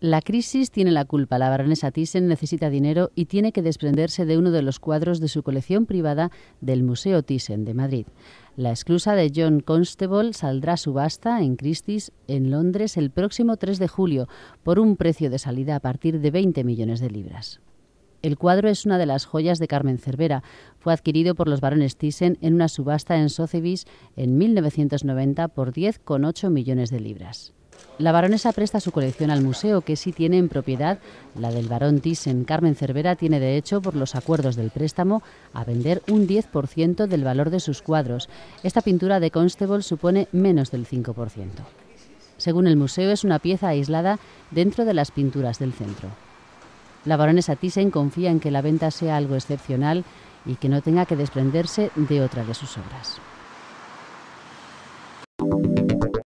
La crisis tiene la culpa. La baronesa Thyssen necesita dinero y tiene que desprenderse de uno de los cuadros de su colección privada del Museo Thyssen de Madrid. La esclusa de John Constable saldrá a subasta en Christie's en Londres el próximo 3 de julio por un precio de salida a partir de 20 millones de libras. El cuadro es una de las joyas de Carmen Cervera. Fue adquirido por los barones Thyssen en una subasta en Sotheby's en 1990 por 10,8 millones de libras. La baronesa presta su colección al museo, que sí tiene en propiedad la del barón Thyssen. Carmen Cervera tiene derecho, por los acuerdos del préstamo, a vender un 10% del valor de sus cuadros. Esta pintura de Constable supone menos del 5%. Según el museo, es una pieza aislada dentro de las pinturas del centro. La baronesa Thyssen confía en que la venta sea algo excepcional y que no tenga que desprenderse de otra de sus obras.